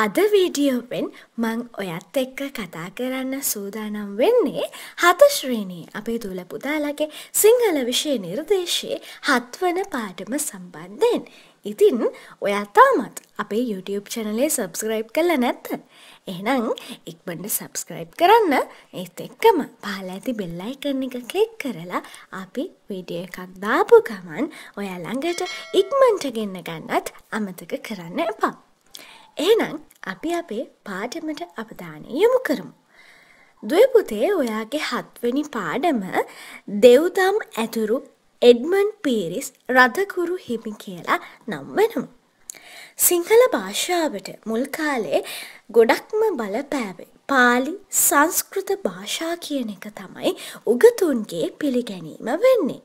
අද වීඩියෝපෙන් මං ඔයත් එක්ක කතා කරන්න සූදානම් වෙන්නේ හත ශ්‍රීණී අපේ තුළ පුතාලගේ සිංහල විෂය නිර්දේශයේ හත්වන පාටම සම්බන්ධයෙන්. ඉතින් ඔයතාමත් අපේ YouTube චනලේ සබස්ක්‍රයිබ් කල නැත්ත. එහනම් ඉක්බඩ සබස්ක්‍රයිබ් කරන්න ඒත් එක්කම පාල ඇති බෙල්ලයි කරන එක කලික් කරලා අපි වීඩිය එකක් දාපු ගමන් ඔයා ළඟට ඉක්මන්ට ගෙන්න්න ගන්නත් අමතක කරන්න එපා. එහෙනම් අපි අපේ පාඩමට අවධානය යොමු කරමු. දුවපුතේ ඔයාගේ හත්වනි පාඩම දෙව්දම් ඇතුරු එඩ්මන් පීරිස් රදකුරු හිමි කියලා නම් වෙනමු. සිංහල භාෂාවට මුල්කාලේ ගොඩක්ම බලපෑවේ පාලි සංස්කෘත භාෂා කියන එක තමයි උගතුන්ගේ පිළිගැනීම වෙන්නේ.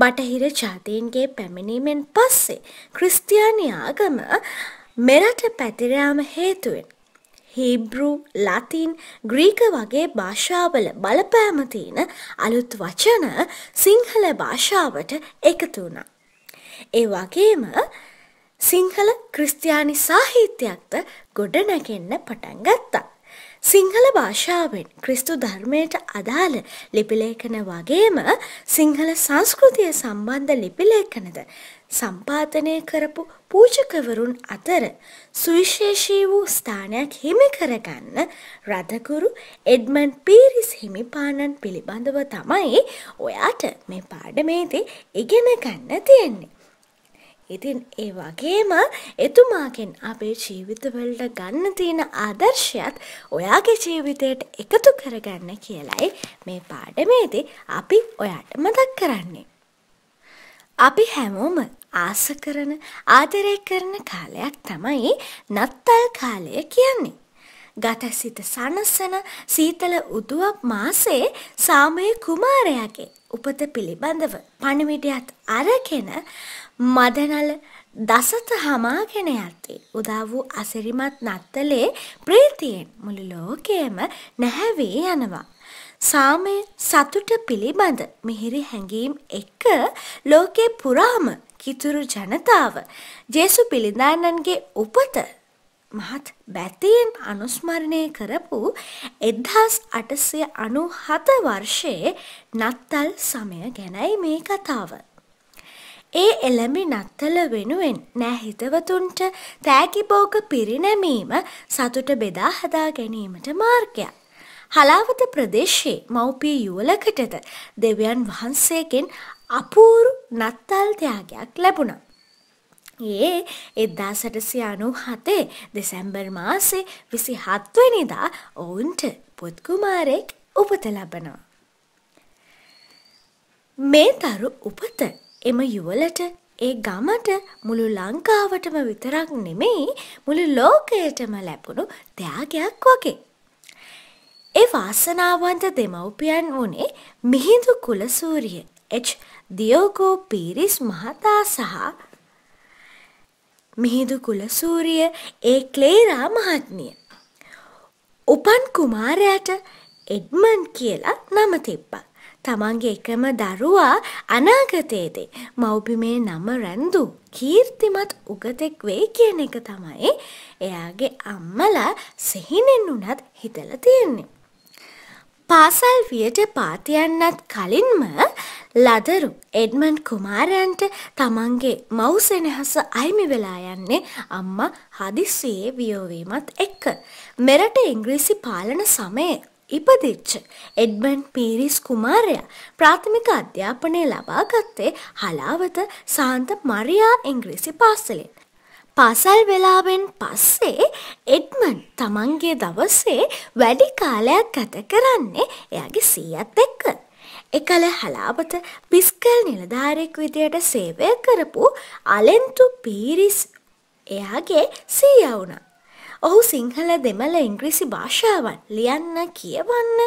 බටහිර ජාතීන්ගේ පැමිණීමෙන් පස්සේ ක්‍රිස්තියානි ආගම මෙරට පැතිරයාම හේතුවෙන්. හීබ්‍රු ලතින් ග්‍රීක වගේ භාෂාවල බලපෑමතියන අලුත් වචන සිංහල භාෂාවට එකතු වුණා. ඒ වගේම සිංහල ක්‍රිස්තියානි සාහිත්‍යයක්ද ගොඩනැගෙන්න පටන් ගත්තා. සිංහල භාෂාවෙන් ක්‍රිස්තු ධර්මයට අදාළ ලිපිලේඛන වගේම සිංහල සංස්කෘතිය සම්බන්ධ ලිපිලේඛනද සම්පාදනය කරපු පූජකවරුන් අතර සුවිශේෂී වූ ස්ථානයක් හිමි කරගන්න රදකුරු එඩ්මන් පීරිස් හිමිපාණන් පිළිබඳව තමයි ඔයාට මේ පාඩමේදී ඉගෙන ගන්න තියෙන්නේ. ඉතින් ඒ වගේම එතුමාගෙන් අපේ ජීවිතවලට ගන්න තියෙන ආදර්ශයත් ඔයාගේ ජීවිතයට එකතු කරගන්න කියලයි මේ පාඩමේදී අපි ඔයාට මතක් කරන්නේ. අපි හැමෝම ආස කරන ආදරය කරන කාලයක් තමයි නත්තල් කාලය කියන්නේ. ගතසිත සනසන සීතල උදුවක් මාසේ සාමය කුමාරයාගේ උපත පිළිබඳව පණිවිඩයත් අරගෙන මදනල දසත හමාගෙන යත්තේ උදා වූ අසිරිමත් නත්තලේ ප්‍රීතියෙන් මුළු ලෝකයේම නැහැවී යනවා. සාමය සතුට පිළිබඳ මිහිරි හැඟීම් එක්ක ලෝකේ පුරාම කිතුරු ජනතාව ජේසු පිළිඳානන්ගේ උපත මහත් බැතියෙන් අනුස්මරණය කරපු එදහස් අටසය අනු හත වර්ෂයේ නත්තල් සමය ගැනයි මේ කතාව. ඒ එළඹි නත්තල වෙනුවෙන් නෑ හිතවතුන්ට තෑකිබෝක පිරිනැමීම සතුට බෙදා හදා ගැනීමට මාර්ගයක්. හලාවත ප්‍රදේශයේ මව්පිය යුවලකටද දෙවියන් වහන්සේකෙන් අපූරු නත්තල් ත්‍යාගයක් ලැබුණා. ඒ එද්දාසටසි අනු හතේ දෙසැම්බර් මාසේ විසි හත්වනිදා ඔවුන්ට පුද්කුමාරෙක් උපත ලබනවා. මේ තරු උපත එම යුවලට ඒ ගමට මුළු ලංකාවටම විතරක් නෙමෙයි මුළු ලෝකයටම ලැබුණු ත්‍යාගයක් වගේ. ඒ වාසනාවන්ත දෙමව්පියන් වනේ මිහිඳු කුලසූරිය එච් දියෝගෝ පීරිස් මහතා සහ මිහිදු කුලසූරිය ඒ ක්ලේරා මහත්මිය. උපන් කුමාරයට එඩ්මන් කියලා නම තිබ්බා. තමන්ගේ එකම දරුවා අනාගතයේදේ මව්පිමේ නම රැන්දු කීර්තිමත් උගතෙක් වේ කියන එක තමයි එයාගේ අම්මලා සිහිනෙන් වුනත් හිතල තියෙන්නේ. පාසල් වියට පාත යන්නත් කලින්ම ලදරු එඩ්මන්ඩ් කුමාරයන්ට තමන්ගේ මව් සෙනෙහස අයිමි වෙලා යන්නේ අම්මා හදිස්සියේ වියෝවීමත් එක්ක. මෙරට ඉංග්‍රීසි පාලන සමයේ ඉපදිච්ච එඩ්මන්ඩ් පීරිස් කුමාරයා ප්‍රාථමික අධ්‍යාපනය ලබා ගත්තේ හලාවත සාන්ත මරියා ඉංග්‍රීසි පාසලෙන්. පාසල් වෙලාවෙන් පස්සේ එඩ්මන් තමන්ගේ දවසේ වැඩි කාලයක් ගත කරන්නේ එයාගේ සීයත් එක්ක. එකල හලාවත බිස්කල් නිලධාරයෙක් විදියට සේවය කරපු අලෙන්තු පීරිස් එයාගේ සීයා වුණා. ඔහු සිංහල දෙමළ ඉංග්‍රීසි භාෂාවන් ලියන්න කියවන්න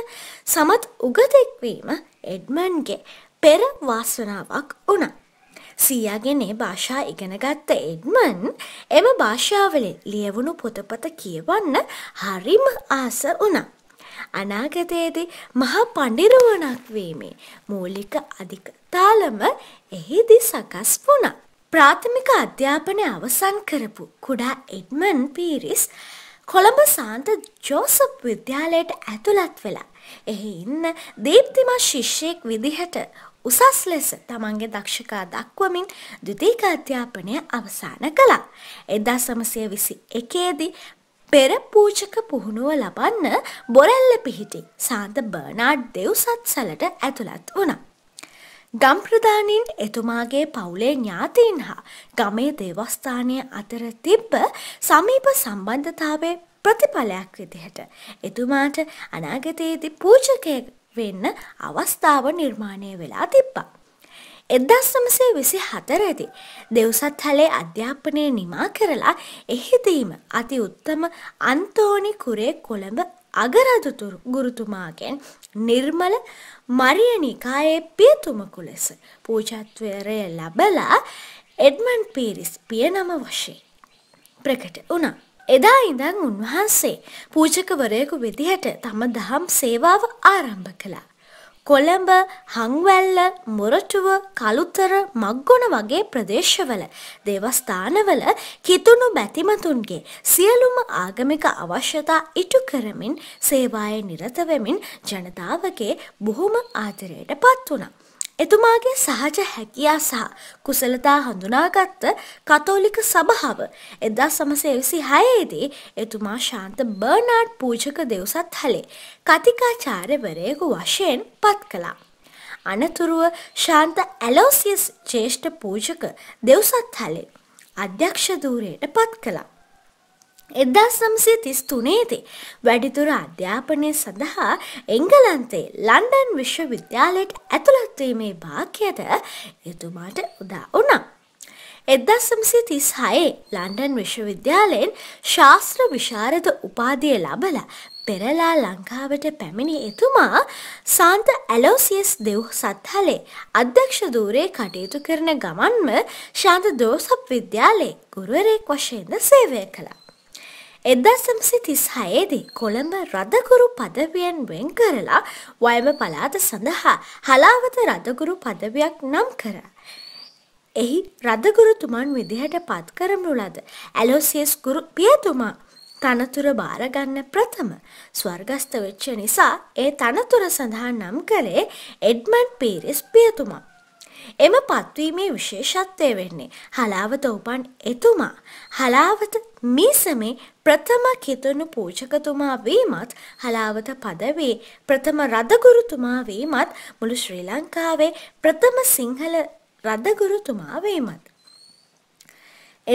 සමත් උගතෙක්වීම එඩ්මන්ගේ පෙර වාසනාවක් වුණා. සීයාගෙන් ඒ භාෂා ඉගෙනගත්ත එඩ්මන් එම භාෂාවලින් ලියවුණු පොතපත කියවන්න හරිම ආස වුණා. අනාගතයේදී මහා පඬිරුවණක් වීමේ මූලික අධිකතාලම එහිදී සකස් වුණා. ප්‍රාථමික අධ්‍යාපනය අවසන් කරපු කුඩා එඩ්මන් පීරිස් කොළඹ සාන්ත ජෝසප් විද්‍යාලයට ඇතුළත් වෙලා එහි ඉන්න දීප්තිමත් ශිෂ්‍යෙක් විදිහට උසස් ලෙස තමන්ගේ දක්ෂකා දක්වමින් ද්විතීක අධ්‍යාපනය අවසාන කළා. එදසමසය විසි එකේදී පෙර පූජක පුහුණුව ලබන්න බොරැල්ල පිහිටි සාන්ත බර්නාඩ් දෙව්සත්සලට ඇතුළත් වුණා. ගම්ප්‍රධානීන් එතුමාගේ පවුලේ ඥාතීන් හා ගමේ දේවස්ථානය අතර තිබ්බ සමීප සම්බන්ධතාවේ ප්‍රතිඵලයක් විදිහට එතුමාට අනාගතයේදී පූජකයෙක් වෙන්න අවස්ථාව නිර්මාණය වෙලා තිබ්බා. එදස් නමසේ විසි හතරදි දෙව්සත් හලේ අධ්‍යාපනය නිමා කරලා එහිදීම අති උත්තම අන්තෝනි කුරේ කොළඹ අගරදුතුරු ගුරුතුමාගෙන් නිර්මල මරිය නිකායේ පියතුමකු ලෙස පූජත්වරය ලබලා එඩ්මන් පීරිස් පිය නම වශයෙන් ප්‍රකට වනා. එදා ඉඳන් උන්වහන්සේ පූජකවරයෙකු විදිහට තම දහම් සේවාව ආරම්භ කළා. කොළඹ හංවැල්ල මොරටුව කළුතර මක්ගොන වගේ ප්‍රදේශවල දේවස්ථානවල කිතුුණු බැතිමතුන්ගේ සියලුම ආගමික අවශ්‍යතා ඉටු කරමින් සේවාය නිරතවමින් ජනතාවගේ බොහොම ආදරයට පත් වනා. එතුමාගේ සහජ හැකියා සහ කුසලතා හඳුනාගත්ත කතෝලික සභාව එදා සමසේවිසි හයේදී එතුමා ශාන්ත බර්නාඩ් පූජක දෙවසත් හලේ කතිකාචාර්යවරයෙකු වශයෙන් පත් කළා. අනතුරුව ශාන්ත ඇලෝසියස් ජේෂ්ඨ පූජක දෙවසත් හලේ අධ්‍යක්ෂ ධූරයට පත් කළා. එදස් නම්සේ තිස් තුනේදී වැඩිදුර අධ්‍යාපනය සඳහා එංගලන්තේ ලන්ඩන් විශ්වවිද්‍යාලයට ඇතුළත්වීමේ භාග්‍යද එතුමාට උදා වුණා. එදස්සම්සේ තිස් හයේ ලන්ඩන් විශ්වවිද්‍යාලයෙන් ශාස්ත්‍ර විශාරද උපාදිය ලබල පෙරලා ලංකාවට පැමිණි එතුමා සාන්ත ඇලෝසියස් දෙව් සත්හලේ අධ්‍යක්ෂ දූරේ කටයුතු කරන ගමන්ම ශාන්ත දෝසප් විද්‍යාලේ ගුරුවරයෙක් වශයෙන්ද සේවය කළා. එදදාසම්සි තිස්හයේදී කොළඹ රදගුරු පදවියෙන් වෙන් කරලා වයම පලාත සඳහා හලාවත රදගුරු පදවයක් නම් කර. එහි රදගුරුතුමන් විදිහට පත් කරමු ලද ඇලෝසියස් ගුරු පියතුමා තනතුර භාරගන්න ප්‍රථම ස්වර්ගස්ත වෙච්ච නිසා ඒ තනතුර සඳහා නම් කරේ එඩ්මන් පීරිස් පියතුමා. එම පත්වීමේ විශේෂත්වය වෙන්නේ හලාවත උපන් එතුමා හලාවත මිසමේ ප්‍රථම කිතුණු පූජකතුමා වීමත් හලාවත පදවේ ප්‍රථම රදගුරුතුමා වීමත් මුළු ශ්‍රී ලංකාවේ ප්‍රථම සිංහල රදගුරුතුමා වීමත්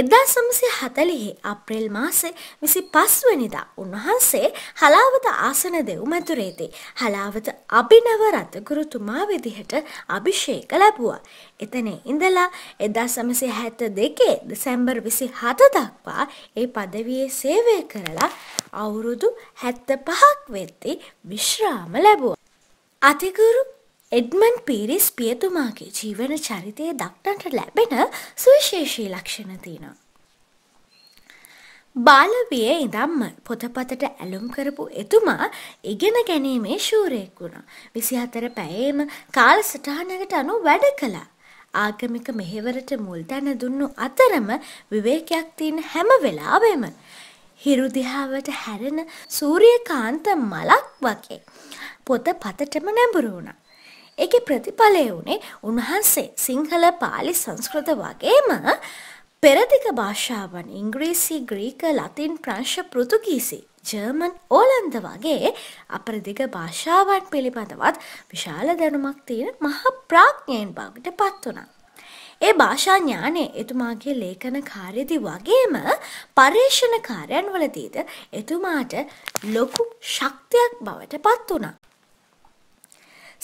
එදා සමසය හතලිහි අප්‍රේල් මාසේ විසි පස්වනිදා උන්වහන්සේ හලාවත ආසන දෙව් මැතුරේදී. හලාවත අභිනව රථගුරුතුමා විදිහට අභිෂේක ලැබුවා. එතනේ ඉඳලා එදා සමසය හැත දෙකේ දෙසැම්බර් විසි හත දක්වා ඒ පදවයේ සේවය කරලා අවුරුදු හැත්ත පහක් වෙත්ති විශ්‍රාම ලැබුව. අතිගුරු එඩ්මන් පීරිස් පියතුමාගේ ජීවන චරිතය දක්නට ලැබෙන සුවිශේෂී ලක්ෂණ තියෙනවා. බාලවිය ඉදම්ම පොතපතට ඇලුම් කරපු එතුමා ඉගෙන ගැනීමේ ශූරයෙක් වුණා. විසි අතර පැයේම කාල සටහනකට අනු වැඩ කළා. ආගමික මෙහෙවරට මුල් තැන දුන්නු අතරම විවේකයක් තියෙන හැම වෙලාවෙම. හිරුදිහාවට හැරෙන සූරිය කාන්ත මලක් වගේ. පොත පතටම නැඹුරු වුණා. ඒකේ ප්‍රතිඵලය වුණේ උන්වහන්සේ සිංහල පාලි සංස්කෘත වගේම පෙරදිග භාෂාවන් ඉංග්‍රීසි ග්‍රීක ලතින් ප්‍රංශ පෘතුගීසි ජර්මන් ඕලන්ද වගේ අපරදිග භාෂාවන් පිළිබඳවත් විශාල දැනුමක් තියෙන මහ ප්‍රාඥයෙන් බවට පත් වුණා. ඒ භාෂා ඥානය එතුමාගේ ලේඛන කාර්යදි වගේම පර්යේෂණ කාර්යන් වලදීද එතුමාට ලොකු ශක්තියක් බවට පත් වුණා.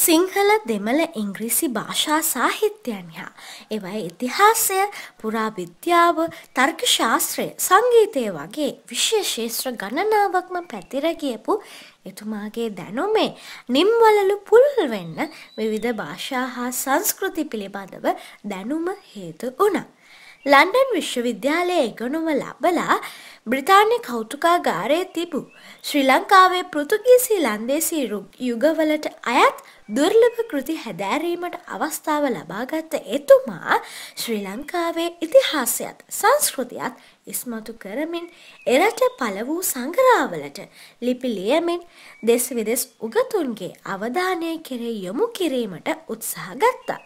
සිංහල දෙමළ ඉංග්‍රීසි භාෂා සාහිත්‍යයන් හා එවයි ඉතිහාසය පුරාවිද්‍යාව තර්ක ශාස්ත්‍රය සංගීතය වගේ විශ්‍යශේෂත්‍ර ගණනාවක්ම පැතිර කියපු එතුමාගේ දැනුමේ නිම්වලලු පුල් වෙන්න විවිධ භාෂා හා සංස්කෘති පිළිබඳව දැනුම හේතු වුණා. ලන්ඩන් විශ්වවිද්‍යාලයේ ඉගනුම ලබලා බ්‍රිතාන්‍ය කෞතුකාගාරයේ තිබූ ශ්‍රී ලංකාවේ පෘතුගීසි ලන්දේසී යුගවලට අයත් දුර්ලභ කෘති හැදෑරීමට අවස්ථාව ලබාගත්ත එතුමා ශ්‍රී ලංකාවේ ඉතිහාසයත් සංස්කෘතියත් ඉස්මතු කරමින් එරට පළ වූ සංගරාවලට ලිපි ලියමින් දෙස් විදෙස් උගතුන්ගේ අවධානය කෙරේ යොමු කිරීමට උත්සාහ ගත්තා.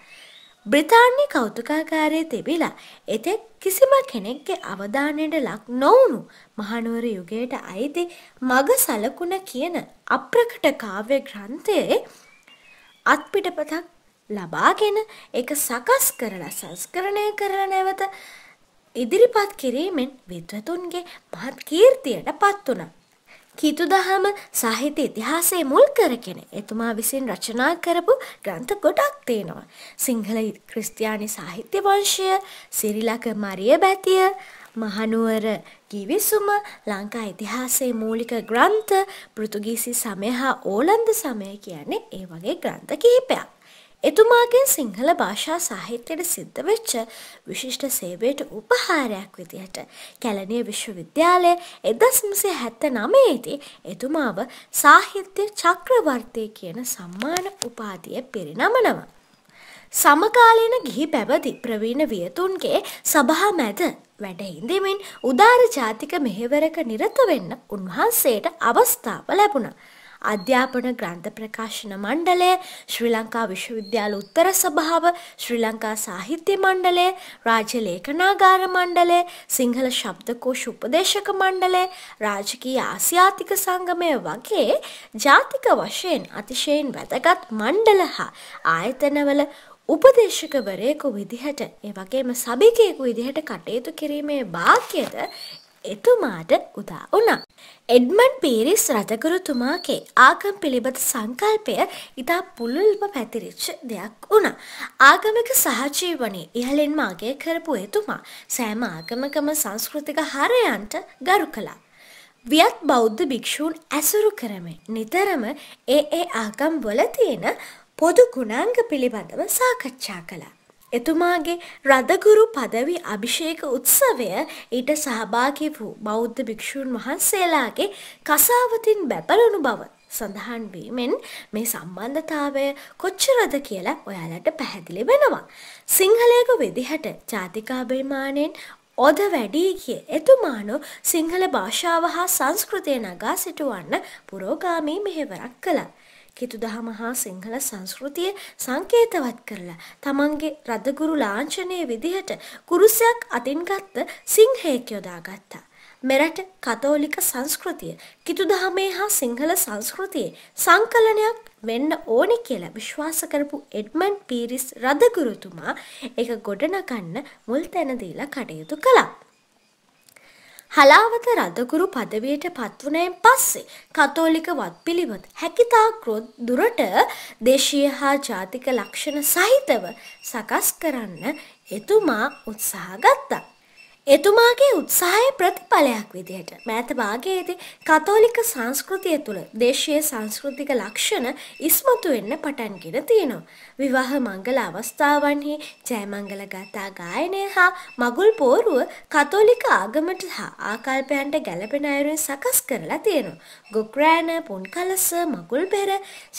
බ්‍රිතාන්‍ය කෞතුකාකාරය තිබිලා එතෙක් කිසිම කෙනෙක්ගේ අවධානයට ලක් නොවුණු මහනුවර යුගයට අයිති මග සලකුණ කියන අප්‍රකට කාව්‍ය ග්‍රන්ථයේ අත්පිටපතක් ලබාගෙන එක සකස් කරලා සංස්කරණය කරලා නැවත ඉදිරිපත් කිරීමෙන් විද්වතුන්ගේ මහත් කීර්තියට පත් වුණා. කීතු දහම සාහිත්‍ය ඉතිහාසයේ මුල් කරගෙන එතුමා විසින් රචනා කරපු ග්‍රන්ථ ගොඩක් තියෙනවා. සිංහල ක්‍රිස්තියානි සාහිත්‍ය වංශය, සිරිලක මරිය බැතිය, මහනුවර ගිවිසුම, ලංකා ඉතිහාසයේ මූලික ග්‍රන්ථ, පෘතුගීසි සමය හා ඕලන්ද සමය කියන්නේ ඒ වගේ ග්‍රන්ථ කිහිපයක්. එතුමාගෙන් සිංහල භාෂා සාහිත්‍යයට සිද්ධ වෙච්ච විශිෂ්ට සේවයට උපහාරයක් විදිහට කැලණිය විශ්වවිද්‍යාලය එදස්මසේ හැත්ත නමේදී එතුමාව සාහිත්‍ය චක්‍රවර්තය කියන සම්මාන උපාධිය පිරිනමනවා. සමකාලීන ගිහි පැවදි ප්‍රවීණ වියතුන්ගේ සභහා මැද වැඩහිඳමින් උදාර ජාතික මෙහෙවරක නිරත වෙන්න උන්වහන්සේට අවස්ථාව ලැබුණා. අධ්‍යාපන ග්‍රන්ථ ප්‍රකාශන මණ්ඩලය ශ්‍රී ලංකා විශ්වවිද්‍යාල උත්තර සභාව ශ්‍රී ලංකා සාහිත්‍ය මණ්ඩලය රාජ්‍ය ලේඛනාගාර මණ්ඩලය සිංහල ශබ්දකෝෂ උපදේශක මණ්ඩලය රාජකීය ආසියාතික සංගමය වගේ ජාතික වශයෙන් අතිශයෙන් වැදගත් මණ්ඩල හා ආයතනවල උපදේශකවරයෙකු විදිහට ඒ වගේම සභිකයෙකු විදිහට කටයුතු කිරීමේ වාක්‍යද එතුමාට උදා වුණා. එඩ්මන් පීරිස් රජගුරුතුමාගේ ආගම් පිළිබඳ සංකල්පය ඉතා පුළුල්ව පැතිරිච්ච දෙයක් වුණා. ආගමික සහජීවනයේ ඉහළින්ම අගය කරපු එතුමා සෑම ආගමකම සංස්කෘතික හරයන්ට ගරු කළා. වියත් බෞද්ධ භික්‍ෂූන් ඇසුරු කරමින් නිතරම ඒ ඒ ආගම් වල තියෙන පොදු ගුණාංග පිළිබඳව සාකච්ඡා කළා. එතුමාගේ රදගුරු පදවි අභිෂේක උත්සවය ඊට සහභාගි වූ බෞද්ධ භික්‍ෂූන් වහන්සේලාගේ කසාවතින් බැපලුණු බව සඳහන් වීමෙන් මේ සම්බන්ධතාවය කොච්චරද කියලා ඔයාලට පැහැදිලි වෙනවා. සිංහලයක විදිහට ජාතිකාභිමානයෙන් ඔද වැඩී කිය එතුමානු සිංහල භාෂාව හා සංස්කෘතිය නගා සිටුවන්න පුරෝගාමී මෙහෙවරක් කළා. කිතු දහම හා සිංහල සංස්කෘතිය සංකේතවත් කරලා තමන්ගේ රදගුරු ලාංඡනයේ විදිහට කුරුසයක් අතින් ගත්ත සිංහයෙක් යොදාගත්තා. මෙරට කතෝලික සංස්කෘතිය කිතු දහමේ හා සිංහල සංස්කෘතියේ සංකලනයක් වෙන්න ඕනි කියලා විශ්වාස කරපු එඩ්මන් පීරිස් රදගුරුතුමා එක ගොඩනගන්න මුල් තැන දීලා කටයුතු කළා. හලාවත රදගුරු පදවියට පත්වනයෙන් පස්සේ කතෝලික වත් පිළිබඳ හැකිතාක්‍රොත් දුරට දේශීය හා ජාතික ලක්ෂණ සහිතව සකස් කරන්න එතුමා උත්සාහ ගත්තා. එතුමාගේ උත්සාහය ප්‍රතිඵලයක් විදිහට මෑත භාගයේදී කතෝලික සංස්කෘතිය තුළ දේශීය සංස්කෘතික ලක්ෂණ ඉස්මතු වෙන්න පටන්ගෙන තියෙනවා. විවාහ මංගල අවස්ථාවන්හි ජයමංගල ගාථා ගායනය හා මගුල් පෝරුව කතෝලික ආගමට හා ආකල්පයන්ට ගැලපෙන අයුරින් සකස් කරලා තියෙනවා. ගොක්රෑන, පුන් කලස, මගුල් පෙර,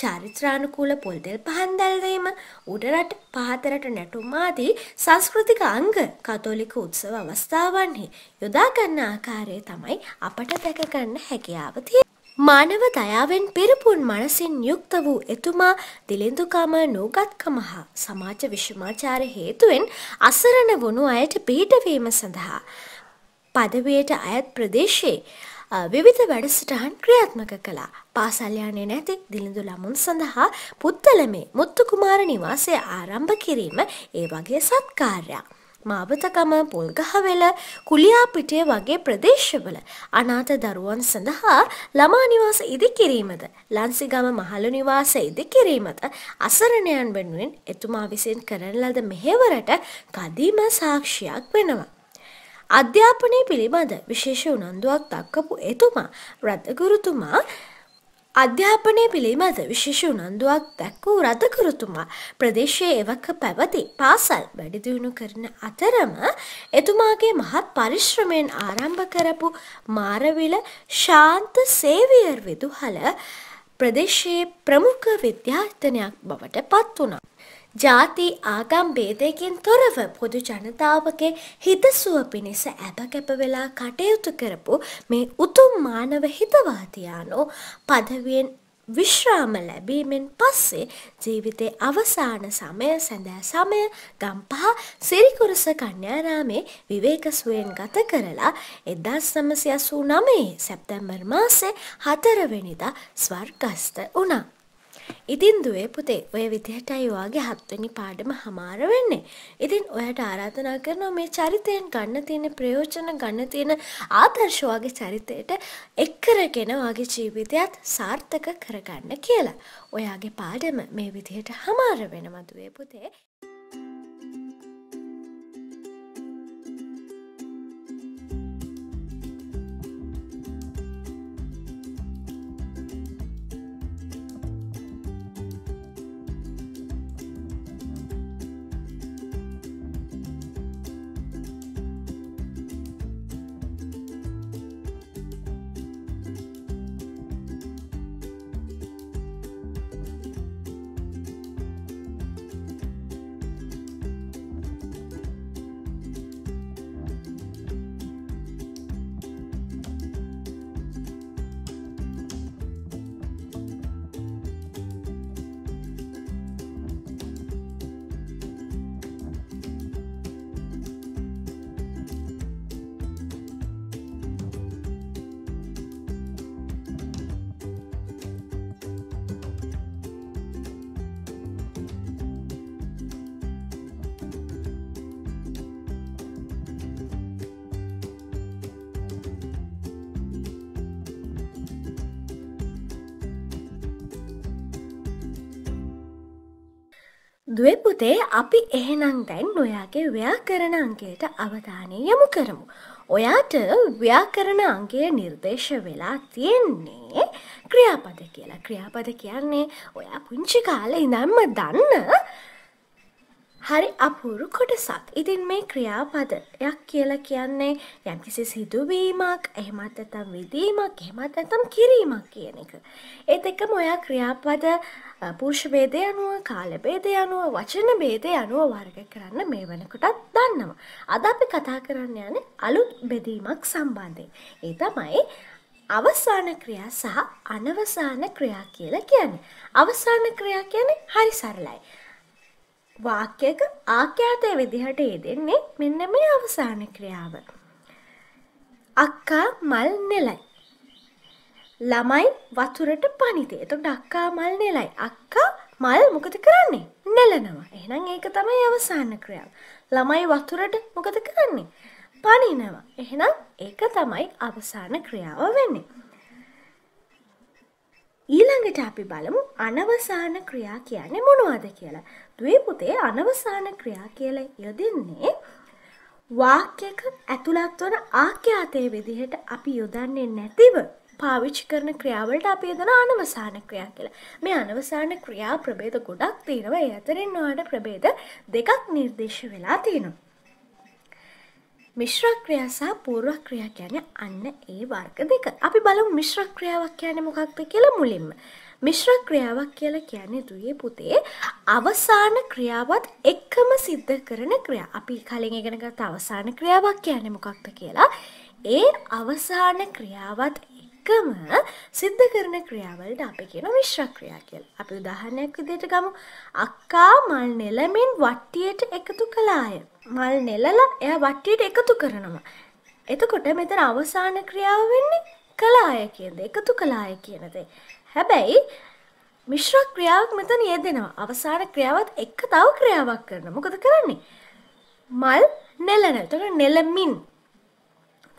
චාරිත්‍රානුකූල පොල්තෙල් පහන් දැල්වීම, උඩරට පහතරට නැටුම් ආදී සංස්කෘතික අංග කතෝලික උත්සව අවස්ථාවන්හි යොදා ගන්න ආකාරය තමයි අපට දැක ගන්න හැකියාව තියෙන්නේ. මානව දයාවෙන් පිරිපුන් මනසින් යුක්ත වූ එතුමා දිලිඳුකම නූගත්කම හා සමාජ විශ්මාචාර හේතුවෙන් අසරණ වුණු අයට පිහිටවීම සඳහා. පදවයට අයත් ප්‍රදේශයේ විවිධ වැඩසටහන් ක්‍රියාත්මක කළා. පාසල් යන්නේ නැති දිලිඳු ළමුන් සඳහා පුත්තලමේ මුත්තු කුමාර නිවාසය ආරම්භ කිරීම ඒ වගේ සත්කාරයක්. මාබතගම පොල්ගහවෙල කුලියාපිටිය වගේ ප්‍රදේශවල අනාත දරුවන් සඳහා ළමානිවාස ඉදිකිරීමද ලන්සිගම මහලු නිවාස ඉදිකිරීමද අසරණයන් වෙනුවෙන් එතුමා විසින් කරන ලද මෙහෙවරට කදීම සාක්ෂියක් වෙනවා. අධ්‍යාපනය පිළිබඳ විශේෂ උනන්දුවක් දක්කපු එතුමා රථගුරුතුමා අධ්‍යාපනය පිළිබඳ විශේෂ උනන්දුවක් දැක්වූ රදකරතුමා ප්‍රදේශයේ එවක පැවති පාසල් වැඩිදියුණු කරන අතරම එතුමාගේ මහත් පරිශ්‍රමයෙන් ආරම්භ කරපු මාරවිල ශාන්ත සේවියර් විදුහල ප්‍රදේශයේ ප්‍රමුඛ විද්‍යායතනයක් බවට පත් වුණා. ජාති ආගම් භේදයකින් තොරව පොදු ජනතාවගේ හිතසුව පිණිස ඇබ කැප වෙලා කටයුතු කරපු මේ උතුම් මානව හිතවාදියානෝ පදවියෙන් විශ්‍රාම ලැබීමෙන් පස්සේ ජීවිතේ අවසාන සමය සැඳෑ සමය ගම්පහ සිරිකුරුස කන්‍යාරාමේ විවේකසුවෙන් ගත කරලා එදස් සමසි අසූ නමේ සැප්තැම්බර් මාසේ හතරවෙනිදා ස්වර්ගස්ත වනා. ඉතින් දුවේ පුතේ ඔය විදිහටයි ඔයාගේ හත්වනි පාඩම හමාර වෙන්නේ. ඉතින් ඔයාට ආරාධනා කරනවා මේ චරිතයෙන් ගන්න තියෙන ප්‍රයෝජන ගන්න තියෙන ආදර්ශ ඔයාගේ චරිතයට එක් කරගෙන ඔයාගේ ජීවිතයත් සාර්ථක කරගන්න කියලා. ඔයාගේ පාඩම මේ විදිහට හමාර වෙනවා දුවේ පුතේ. දුවපුතේ අපි එහෙනම් දැන් ඔයාගේ ව්‍යාකරණ අංගයට අවධානය යමු කරමු. ඔයාට ව්‍යාකරණ අංගය නිර්දේශ වෙලා තියෙන්නේ ක්‍රියාපද කියලා ක්‍රියාපද කියන්නේ ඔයා පුංචි කාලේ ඉඳන්ම දන්න හරි අපූරු කොටසක්. ඉතින් මේ ක්‍රියාපදයක් කියලා කියන්නේ යම්කිසි සිදුවීමක්, එහෙමත් නැත්නම් විදීමක්, එහෙමත් නැත්නම් කිරීමක් කියන එක. ඒත් එක්කම ඔයා ක්‍රියාපද පුරුෂ ભેදය අනුව, කාල ભેදය අනුව, වචන ભેදය අනුව වර්ග කරන්න මේ වෙනකොටත් දන්නවා. අද අපි කතා කරන්න යන්නේ අලුත් බෙදීමක් සම්බන්ධයෙන්. ඒ තමයි අවසාන ක්‍රියා සහ අනවසාන ක්‍රියා කියලා කියන්නේ. අවසාන ක්‍රියා කියන්නේ හරි සරලයි. වාක්‍යයක ආඛ්‍යාතය විදිහට යෙදෙන්නේ මෙන්න මේ අවසාන ක්‍රියාව. අක්කා මල් නෙලයි. ළමයි වතුරට පනිතේ. එතකොට අක්කා මල් නෙලයි. අක්කා මල් මොකද කරන්නේ? නෙලනවා. එහෙනම් ඒක තමයි අවසාන ක්‍රියාව. ළමයි වතුරට මොකද කරන්නේ? පනිනවා. එහෙනම් ඒක තමයි අවසාන ක්‍රියාව වෙන්නේ. ඊළඟට අපි බලමු අනවසාන ක්‍රියා කියන්නේ මොනවද කියලා. දුවේ පුතේ අනවසාන ක්‍රියා කියලා යොදන්නේ වාක්‍යක ඇතුළත් වන ආඛ්‍යාතයේ විදිහට අපි යොදන්නේ නැතිව පාවිච්චි කරන ක්‍රියාවලට අපි යදන අනවසාන ක්‍රියා කියලා. මේ අනවසාන ක්‍රියා ප්‍රභේද ගොඩක් තියෙනවා. ඒ අතරින් ඔයාලට ප්‍රභේද දෙකක් නිර්දේශ වෙලා තියෙනවා. මිශ්‍ර ක්‍රියා සහ පූර්ව ක්‍රියා කියන්නේ අන්න ඒ වර්ග දෙක. අපි බලමු මිශ්‍ර ක්‍රියාවක් කියන්නේ මොකක්ද කියලා මුලින්ම. මිශ්‍ර ක්‍රියාවක් කියලා කියන්නේ දුවේ පුතේ අවසාන ක්‍රියාවත් එක්කම සිද්ධ කරන ක්‍රියා. අපි කලින් ඉගෙන ගත්ත අවසාන ක්‍රියාවක් කියන්නේ මොකක්ද කියලා. ඒ අවසාන ක්‍රියාවත් එක්කම සිද්ධ කරන ක්‍රියාවලට අපි කියන මිශ්‍ර ක්‍රියා කියලා. අපි උදාහරණයක් විදිහට ගමු. අක්කා මල් නෙලමින් වට්ටියට එකතු කළාය. මල් නෙලලා එයා වට්ටියට එකතු කරනවා. එතකොට මෙතන අවසාන ක්‍රියාව වෙන්නේ කළාය කියන දේ, එකතු කළාය කියන දේ. හැබැයි මිශ්‍ර ක්‍රියාවක් මෙතන යෙදෙනවා. අවසාන ක්‍රියාවත් එක්ක තව ක්‍රියාවක් කරනවා. මොකද කරන්නේ? මල් නෙලන. එතකොට නෙලමින්.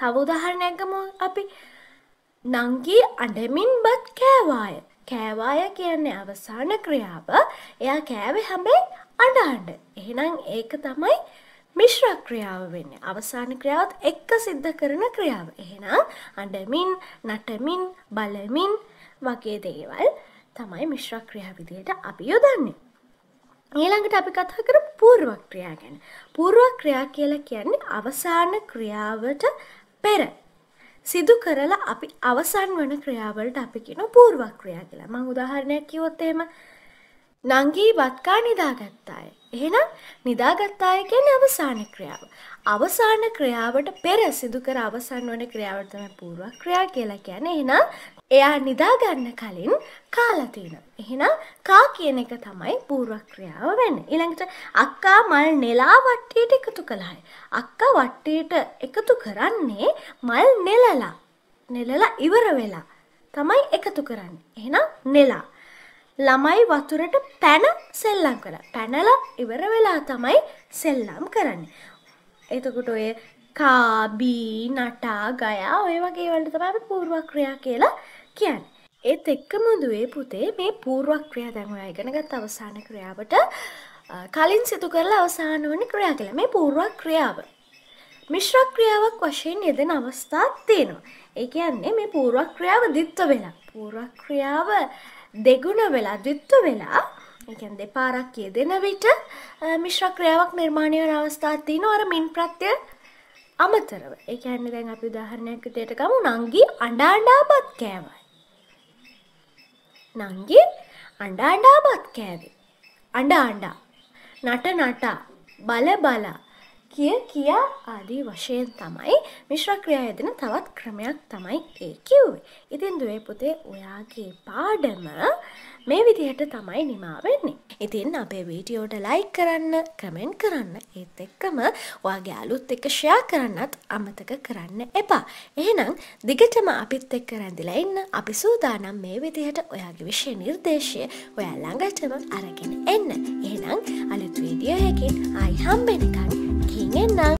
තව උදාහරණයක් ගමු අපි. නංගී අඬමින් බත් කෑවාය. කෑවාය කියන්නේ අවසාන ක්‍රියාව. එයා කෑවේ හැබැයි අඬ අඬ. එහෙනම් ඒක තමයි මිශ්‍ර ක්‍රියාව වෙන්නේ. අවසාන ක්‍රියාවත් එක්ක සිද්ධ කරන ක්‍රියාව. එහෙනම් අඬමින්, නටමින්, බලමින් වගේ දේවල් තමයි මිශ්‍රක්‍රියා විදියට අපි යොදන්නේ. ඊළඟට අපි කතා කර පූර්වක්‍රියා ගැන. පූර්වක්‍රියා කියලා කියන්නේ අවසාන ක්‍රියාවට පෙර සිදු කරලා අපි අවසන් වන ක්‍රියාවලට අපි කියන පූර්වක්‍රියා කියලා. මම උදාහරණයක් කිව්වොත් එහෙම නංගී වත්කා නිදාගත්තාය. එහෙනම් නිදාගත්තාය කියන්නේ අවසාන ක්‍රියාව. අවසාන ක්‍රියාවට පෙර සිදු කර අවසන් වන ක්‍රියාවට තමයි පූර්වක්‍රියා කියලා කියන්නේ. එහෙනම් එයා නිදාගන්න කලින් කාලතින. එහෙනම් කා කියන එක තමයි පූර්වක්‍රියාව වෙන්න. ඉළඟට අක්කා මල් නෙලා වට්ටියට එකතු කළයි. අක්කා වට්ටියට එකතු කරන්නේ මල් නෙලලා. නෙලලා ඉවර වෙලා. තමයි එකතු කරන්න. එහෙනම් නෙලා. ළමයි වතුරට පැන සෙල්ලම් කළ පැනල ඉවර වෙලා තමයි සෙල්ලම් කරන්න. එතකොට ඔය කාබී නටා ගයා ඔය වගේ වලට තමයි පූර්වක්‍රියා කියලා කියන්නේ. ඒත් එක්කම දුවේ පුතේ මේ පූර්වක්‍රියා දැන් ඔයා ඉගෙන ගත්ත අවසාන ක්‍රියාවට කලින් සිදු කරලා අවසාන වන ක්‍රියා කියලා. මේ පූර්වක්‍රියාව. මිශ්‍ර ක්‍රියාවක් වශයෙන් යෙදෙන අවස්ථාවක් තියෙනවා. ඒ කියන්නේ මේ පූර්වක්‍රියාව ද්විත්ව වෙලා. පූර්වක්‍රියාව දෙගුණ වෙලා ද්විත්ව වෙලා ඒ කියන්නේ දෙපාරක් යෙදෙන විට මිශ්‍ර ක්‍රියාවක් නිර්මාණය වන අවස්ථාවක් තියෙනවා. අර මින් ප්‍රත්‍ය අමතරව එකන්න දැන් අපි උදාහරණයක් විදියට ගමු නංගි අඩාඩාබත් කෑවයි. නංගි අඩාඩාබත් කෑවි. අඩා අඩා නට නටා බල බලා කිය කියා ආදී වශයෙන් තමයි මිශ්‍රක්‍රියා යෙදෙන තවත් ක්‍රමයක් තමයි ඒ කිව්වේ. ඉතින් දුවේ පුතේ ඔයාගේ පාඩම මේ විදිහට තමයි නිමා වෙන්නේ. ඉතින් අපේ වීඩියෝට ලයික් කරන්න, කමෙන්ට් කරන්න, ඒත් එක්කම ඔයාගේ අලුත් එක ෂෙයා කරන්නත් අමතක කරන්න එපා. එහෙනම් දිගටම අපිත් එක්ක රැඳිලා ඉන්න අපි සූදානම් මේ විදිහට ඔයාගේ විෂය නිර්දේශය ඔයා ළඟටම අරගෙන එන්න. එහෙනම් අලුත් වීඩියෝ එකකින් ආයි හම්බෙනකන් ngenang